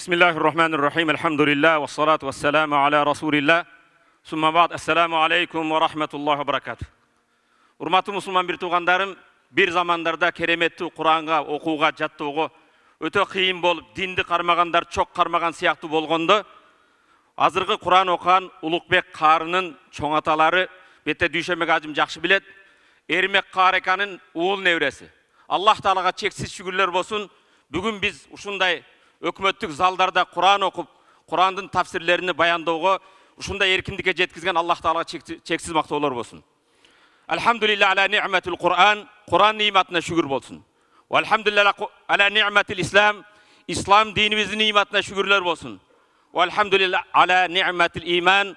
Bismillahirrahmanirrahim. Elhamdülillah ve salatu ve selamu ala Resulillah. Sümme ba'd. Esselamu aleyküm ve rahmetullahi ve berekatuhu. Hürmetli Müslüman bir tuğandarım, bir zamanlarda keremetli Kur'an'a, okuğa, jattığı öte kıyın bolup, dindi karmaganlar çok karmagan siyahtı bolgondu. Azırgı Kur'an okan Ulukbek Karı'nın çoğataları, bette düşemek acım jakşı bilet, Ermek Karekan'ın uğul nevresi. Allah Teala'ga çeksiz şükürler olsun. Bugün biz uşunday өкмөттүк залдарда куран окуп курандын тафсирлерине баяндоого ушундай эркиндикке жеткизген аллах таалага чексиз мактоолор болсун алхамдулилля аля ниъматил куран куран ниматына шүгүр болсун алхамдулилля аля ниъматил ислам ислам динибиздин ниматына шүгүрлөр болсун алхамдулилля аля ниъматил иман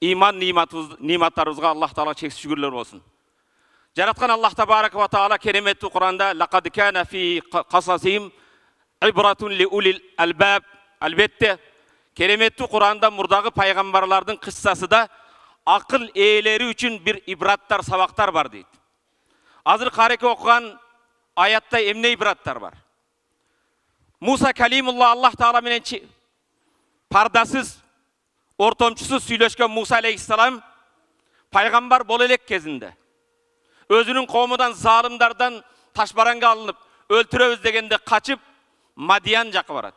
иман ниматтарыбызга аллах таалага чексиз шүгүрлөр болсун жаратқан аллах табарака ва тағала кереметті құранда ғибратун ли улил әлбәб әлбетте кереметті құранда мұрдағы пайғамбарлардың қиссасы да ақыл иелері үшін бір ибраттар сабақтар бар дейді азыр қареке оқыған аятта емне ибраттар бар муса калимулла аллах тағаламенен пардасыз ортомчусуз сүйлөшкөн муса алейхисалам пайғамбар бола елек кезінде өзінің қауымынан залымдардан ташбараңға алынып өлтіреміз дегенде қачып madyancak varat.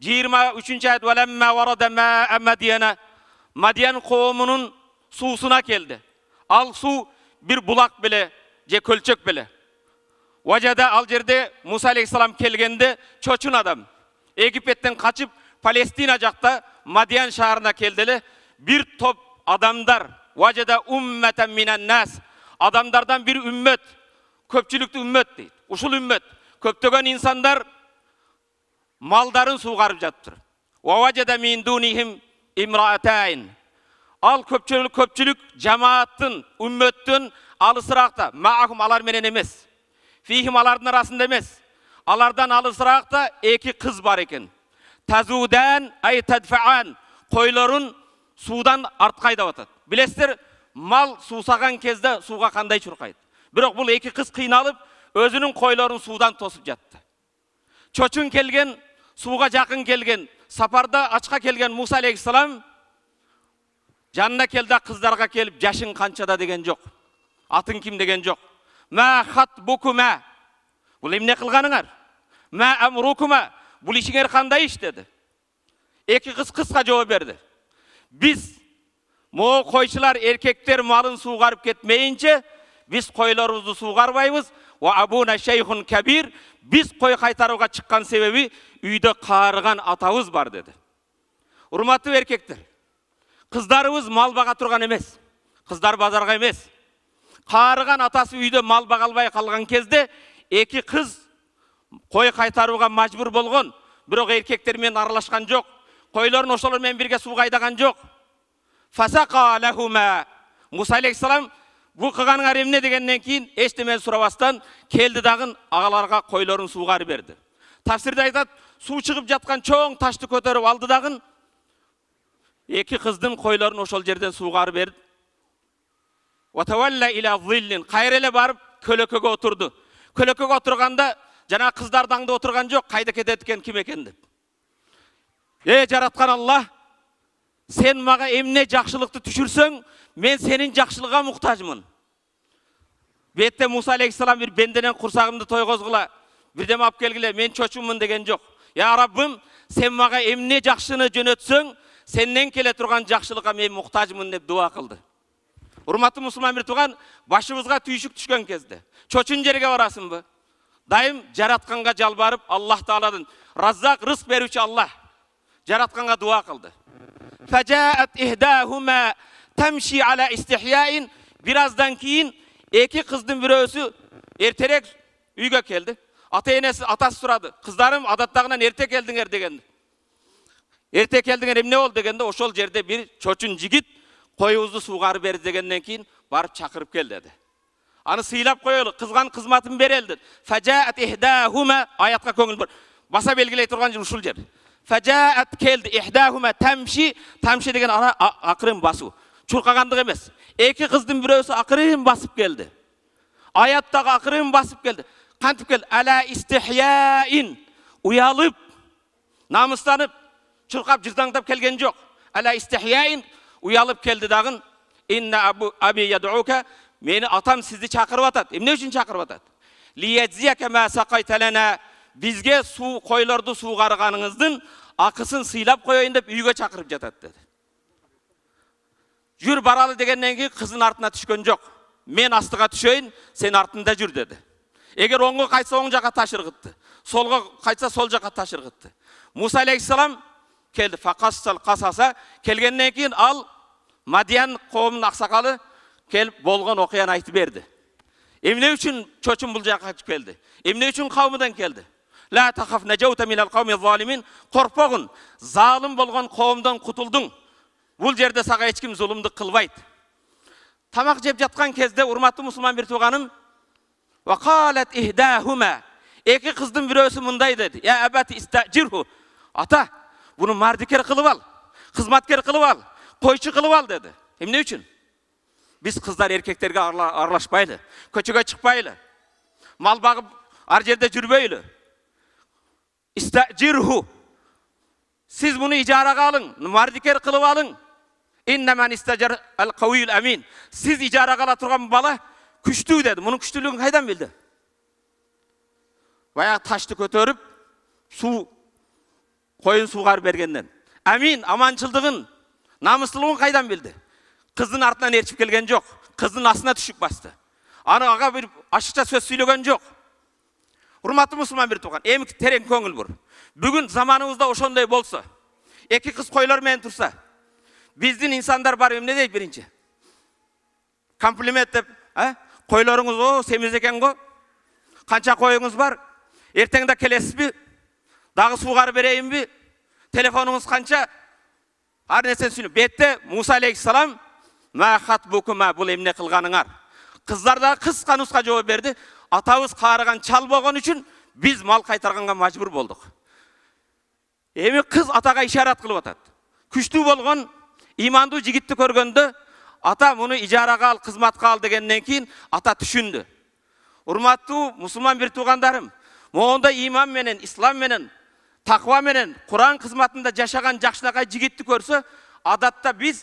23. ayet velemme varada ma madyan'a madyan kovumunun susuna geldi. Al su bir bulak bile, ce kölçök bile. Vacada Alcer'de Musa Aleyhisselam kelgende çoçun adam. Egiptten kaçıp Palestina cakta madyan şaharına keldeli bir top adamlar. Vacada ummeten minen nas. Adamlardan bir ümmet. Köpçülüklü ümmet değil. Uşul ümmet. Köptögen insanlar малдарын суғарып жатыр ал көпшілік көпшілік жамааттың үмметтің алысырақта алар менен эмес. фихим алардың арасында емес алардан алысырақта эки қыз бар екен тазудан ай тадфаан қойларын судан артқа айдап жатады білесіздер мал сусаған кезде суға қандай шұрқайды бірақ бул эки қыз қиналып өзінің қойларын судан тосып жатты чочун келген суға жақын келген сапарда ашқа келген мұса алейхисалам жанына келді қыздарға келіп жашың қаншада деген жоқ атың кім деген жоқ мә хат букума бұл емне қылғаныңар мә әмрукума бұл ішіңер қандай іш деді екі қыз қысқа жауап берді біз мо қойшылар еркектер малын суғарып кетмейінше біз қойларымызды суғармаймыз абуна шейхун кәбир біз қой қайтаруға шыққан себебі үйді қарыған атауыз бар деді құрметті еркектер қыздарыңыз мал баға тұрған емес қыздар базарға емес қарыған атасы үйді мал албай қалған кезде екі қыз қой қайтаруға мәжбүр болған бірақ еркектермен араласқан жоқ қойларын ошолармен бірге суға айдаған жоқ мұса алейхисалам вқганың әремне дегеннен кейін ештеме сұрабастан келді дағын ағаларға қойларын суғары берді тәпсірде айтады су шығып жатқан чоң ташты көтеріп алды дағын екі қыздың қойларын ошол жерден суғары берді қайреле барып көлөкөге отырды көлөкөге отырғанда жана қыздар даңда отырған жоқ қайда кетеді екен кім екен деп е «Э, жаратқан алла сен маға емне жақшылықты түшірсең мен сенің жақшылығыңа мұқтажмын бетте мұса алейхисалам бір бенденен құрсағымды тойғызғыла бірдеме алып келгіле мен чочумун деген жоқ я раббым сен мага эмне жакшыны жөнөтсөң сенден келе турган жакшылыкка мен муктажмын деп дуа қылды урматтуу мусулман бир тууган башыбызга түйшүк түшкөн кезде чочун жерге барасыңбы дайым жаратканга жалбарып аллах тааладан раззак рызқ берүүчү аллах жаратканга дуа кылды тамши аля истихияин бираздан кийин эки кыздын бирөөсү эртерээк үйгө келди ата энеси атасы сурады кыздарым адаттагынан эрте келдиңер деген эрте келдиңер эмне болду дегенде ошол жерде бир чочун жигит коюбузду суугарып бер дегенден кийин барып чакырып кел деди аны сыйлап коелу кызган кызматын берели деди фажаат ихдахума аятка көңүл бур баса белгилей турган жер ушул жер фажаат ихдахума тамши тамши деген акырын басуу чуркагандык емес екі қыздың біреусі ақырын басып келді аяттағы ақырын басып келді кантип келди әлә истихияин уялып намыстанып чуркап жырдаңдап келген жоқ аля истихияин уялып келді дағын инна абу аби ядуука мені атам сізді шақырып атат эмне үшін шақырып атат бізге су қойларды суғарғаныңыздың ақысын сыйлап коеюн деп үйге шақырып жатады деді жүр баралы дегеннен кейін қызын артына түшкен жоқ мен астыға түшейін сен артында жүр деді егер оңға қайтса оң жаққа ташырғытты солға қайтса сол жаққа ташырғытты мұса алейхисалам келді қасаса келгеннен кейін ал мадиян қауымының ақсақалы келіп болған оқиғаны айтып берді емне үшін чочун бұл жаққа кайтып келди эмне үчүн кавмидан келді ла залым болған коомдон құтылдың бул жерде сага эч ким зулумдук кылбайт тамак жеп жаткан кезде урматтуу мусулман бир тууганым эки кыздын бирөөсү мындай деди я абати истажирху ата буну мардикер кылып ал кызматкер кылып ал койчу кылып ал деди эмне үчүн биз кыздар эркектерге аралашпайлы көчөгө чыкпайлы мал багып ар жерде жүрбөйлү истажирху сиз буну ижарага алың мардикер кылып алың әмин сіз ижараға ала тұрған бала күшті деді мұның күштілігін қайдан білді баяғы ташты көтеріп су қойын суғарып бергеннен әмин аманшылдығын намыстылығын қайдан білді қыздың артынан ертіп келген жоқ қыздың астына түшіп басты анаға бір ашықша сөз сөйлеген жоқ құрметті мұсылман бір туған емі терең көңіл бұр бүгін заманымызда ошондай болса екі қыз қойлармен тұрса биздин инсандар барып эмне дейт биринчи комплимент деп э койлоруңуз о семиз экен го канча коюңуз бар эртең да келесизби дагы суугарып берейинби телефонуңуз канча ар нерсени сүйүнүп бетте муса алейхисалам махатбукума бул эмне кылганыңар кыздар дагы кыска нуска жооп берди атабыз каарыган чал болгон үчүн биз мал кайтарганга мажбур болдук эми кыз атага ишарат кылып атат күчтүү болгон иманды жігітті көргенде ата мұны ижараға ал қызматқа ал дегеннен кейін ата түшінді урматтуу мусулман бір туғандарым моундай иман менен ислам менен таква менен құран қызматында жашаған жақшынақай жігітті көрсө адатта біз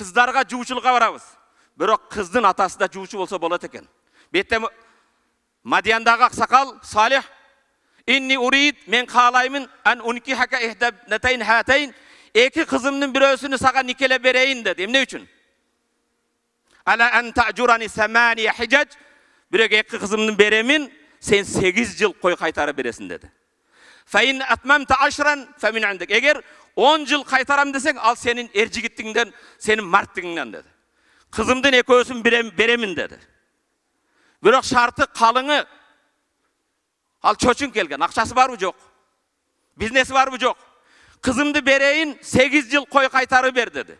қыздарға жуучулукка барабыз бирок қыздың атасы да жуучу болса болады екен бетте мадияндагы ақсақал салих инни урид мен қалаймын ән хатайн Eki kızımın bir ösünü saka nikele vereyim dedim. Ne için? Ala en ta'curani semaniye hicac. Bir eki kızımın beremin sen 8 yıl koy kaytara beresin dedi. Fe in etmemte aşran fe min indik. Eğer 10 yıl kaytaram desen al senin erci gittiğinden, senin marttiğinden dedi. Kızımdan eki ösün beremin dedi. Bırak şartı kalını al çocuğun gelgen. Akçası var mı yok? Biznesi var mı yok? қызымды берейін 8 жыл қой қайтарып бер деді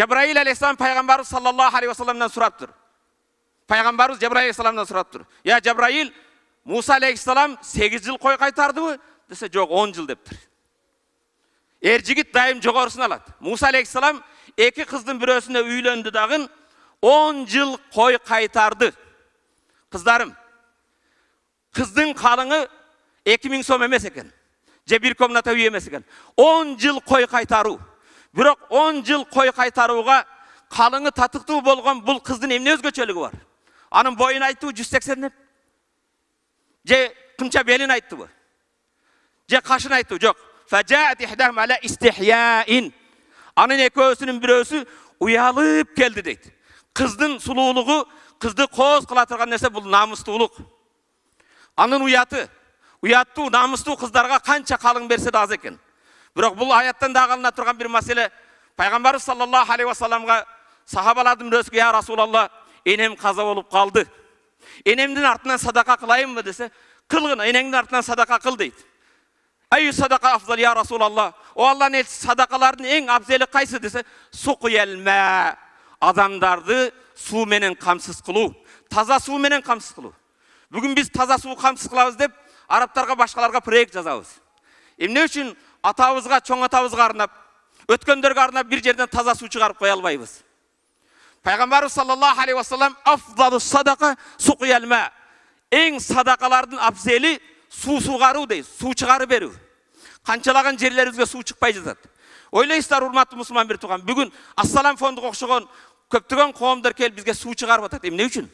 жабраил алейхисалам пайғамбарымыз саллаллаху алейхи уассаламнан сұрап тұр пайғамбарымыз жабраил алейхисаламнан сұрап тұр я жабраил муса алейхисалам 8 жыл қой қайтарды ғой десе жоқ он жыл деп тұр ер жігіт дайым жоғарысын алады муса алейхисалам екі қыздың біреусіне үйленді дағын он жыл қой қайтарды қыздарым қыздың қалыңы екі мың сом емес екен же бир комната үй емес екен он жыл қой қайтару бирок он жыл қой қайтаруға қалыңы татыктуу болған бұл қыздың эмне өзгөчөлүгү бар анын бойын айтты жүз сексен деп же кымча белин айттыбы же кашын айттыбы жок анын экөөсүнүн бирөөсү уялып келди дейт кыздын сулуулугу кызды кооз кыла турган нерсе бул намыстуулук анын уяты ұятту намысты қыздарға қанша қалың берсе де аз екен бірақ бұл аяттан да алына тұрған бір мәселе пайғамбарымыз саллаллаху алейхи уассаламға сахабалардың біреусі я расулалла енем қаза болып қалды енемнің артынан садақа қылайын ба десе қылғын енеңнің артынан садақа қыл дейді әй садақа афзал я расулалла о алланың елшісі садақалардың ең абзелі қайсы десе суқиялмә адамдарды суменен қамсыз қылу таза суменен қамсыз қылу бүгін біз таза су қамсыз қыламыз деп арабтарға башқаларға проект жазабыз эмне үчүн атабызга чоң атабызга арнап өткөндөргө арнап бир жерден таза суу чыгарып кое албайбыз пайгамбарыбыз саллаллаху алейхи вассалам садака сукуялма эң садакалардын абзели суу суугаруу дейт суу чыгарып берүү канчалаган жерлерибизге суу чыкпай жатат ойлойсуздарбы урматтуу мусулман бир тууган бүгүн ассалам фондуга окшогон көптөгөн коомдор келип бизге суу чыгарып атат эмне үчүн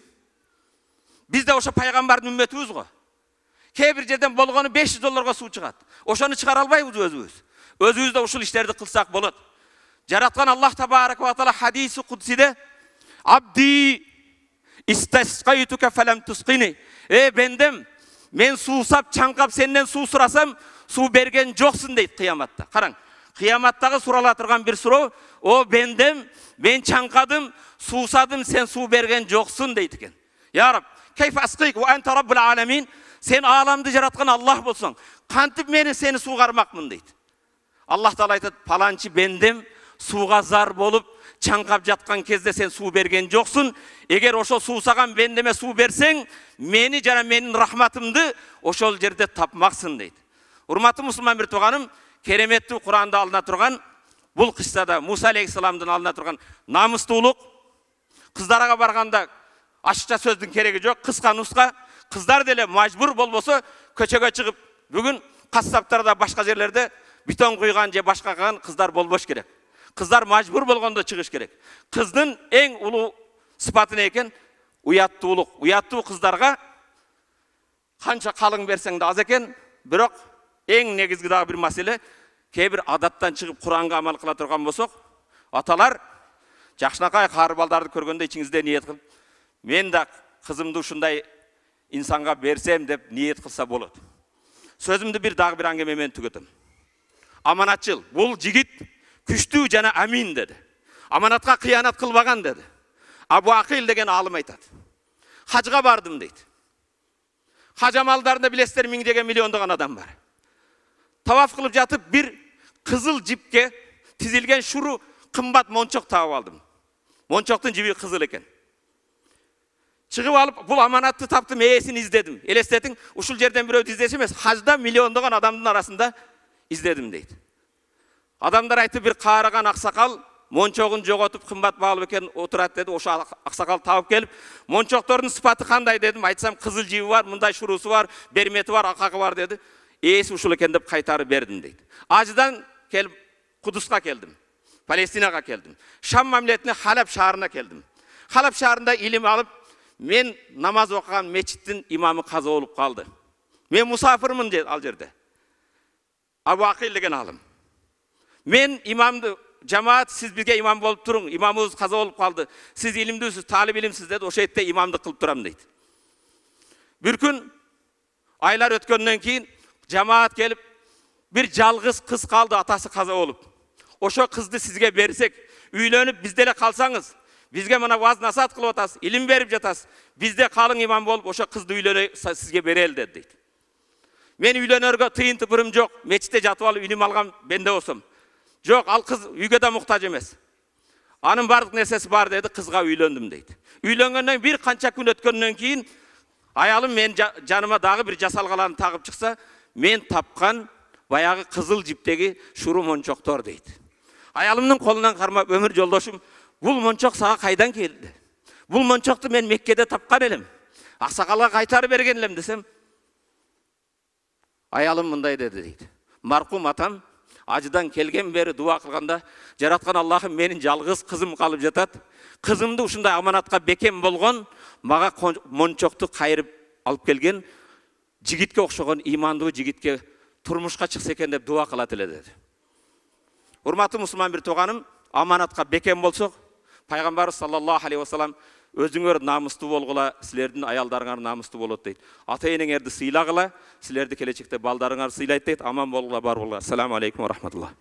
биз да ошо пайгамбардын үммөтүбүз го кейбір жерден болғаны 500 долларға су шығады ошоны шығара албайбыз өзіміз өзіміз да ушул иштерди кылсак болот жараткан аллах табарак ва тағала хадисі құдсиде абди истасқайтука фалам э бендем мен суусап чаңқап сенден су сұрасам су берген жоқсың дейді қияматта қараң қияматтағы сұрала тұрған бір сұрау о бендем мен чаңқадым суысадым сен су берген жоқсың дейді екен я раб сен аламды жаратқан аллах болсаң қантып мені сені суғармақпын дейді аллах тағала айтады паланчы бендем суға зар болып чаңқап жатқан кезде сен су берген жоқсың егер ошол саған бендеме су берсең мені жана менің рахматымды ошол жерде тапмақсың дейді урматтуу мусулман бір туғаным, кереметтүү Құранда алына тұрған бұл қыстада муса алейхисаламдын алына турган намыстуулук қыздарға барғанда ашықша сөздүн кереги жок қысқа нуска қыздар деле мәжбүр болбосо көчөгө чыгып бүгүн кассаптарда башка жерлерде бетон куйган же башка кылган кыздар болбош керек кыздар мәжбүр болгондо чыгыш керек кыздын эң улуу сыпаты эмне экен уяттуулук уяттуу кыздарга канча калың берсең да аз екен бирок эң негизги дагы бир маселе кээ адаттан чыгып куранга амал кыла турган болсок аталар жакшынакай қары балдарды көргөндө ичиңизде ниет кылып мен да кызымды ушундай инсанға берсем деп ниет қылса болады сөзімді бір дағы бір әңгімемен түгетемін аманатшыл бұл жігіт күшті жана әмин деді аманатқа қиянат қылмаған деді абу ақил деген алым айтады хажға бардым дейді хаж амалдарында білесіздер деген миллиондаған адам бар таваф қылып жатып бір қызыл жипке тізілген шуру қымбат мончок тауып алдым моншоқтың жібі қызыл екен шығып алып бұл аманатты таптым иесін іздедім елестетің ұшыл жерден біреуді іздесе емес хажда миллиондаған адамның арасында іздедім дейді адамдар айтты бір қарыған ақсақал моншоғын жоғалтып қымбат бағып екен отырады деді осы ақсақал тауып келіп моншоқтардың сыпаты қандай дедім айтсам қызыл жібі бар мындай шұрусы бар берметі бар ақағы бар деді иесі ұшыл екен деп қайтарып бердім дейді аждан келіп құдысқа келдім палестинаға келдім шам мамлетіне халаб шаһарына келдім халаб шаһарында илім алып мен намаз оқыған мешіттің имамы қаза болып қалды мен мұсафырмын деді ал жерде абуақи деген алым мен имамды жамаат сіз бізге имам болып тұрың имамымыз қаза болып қалды сіз ілімдісіз талып ілімсіз деді осы жерде имамдық қылып тұрамын дейді бір күн айлар өткеннен кейін жамаат келіп бір жалғыз қыз қалды атасы қаза болып ошо қызды сізге берсек үйленіп бізде қалсаңыз бізге мына уаз насихат қылып жатасыз ілім беріп жатасыз бізде қалың имам болып o'sha қызды үйлене сізге берелі деді дейді мен үйленерге тиын тыпырым жоқ мешітте жатып алып ілім алған бенде болсам жоқ ал қыз үйге де мұқтаж емес аның барлық нәрсесі бар деді қызға үйлендім дейді үйленгеннен бір қанша күн өткеннен кейін аялым мен жаныма дағы бір жасалғаларын тағып шықса мен тапқан баяғы қызыл жіптегі шуру моншоқтор дейді аялымның қолынан қармап өмір жолдошым бұл моншақ саға қайдан келді бұл моншақты мен меккеде тапқан елім ақсақалға қайтарып берген елім десем аялым мындай деді дейді марқұм атам ажыдан келген бері дуа қылғанда жаратқан аллахым менің жалғыз қызым қалып жатады қызымды ушундай аманатқа бекем болған маға мончоқты қайырып алып келген жігітке ұқсаған иманды жігітке тұрмышқа шықса екен деп дуа қылат еді деді урматтуу мусулман бир аманатқа бекем болсақ пайғамбар саллаллаху алейхи уассалам өзіңер намысты болғыла сілердің аялдарыңар намысты болады дейді ата енеңерді сыйлағыла сілерді келешекте балдарыңар сыйлайды дейді аман болғыла бар болғыла ассалаумағалейкум рахматулла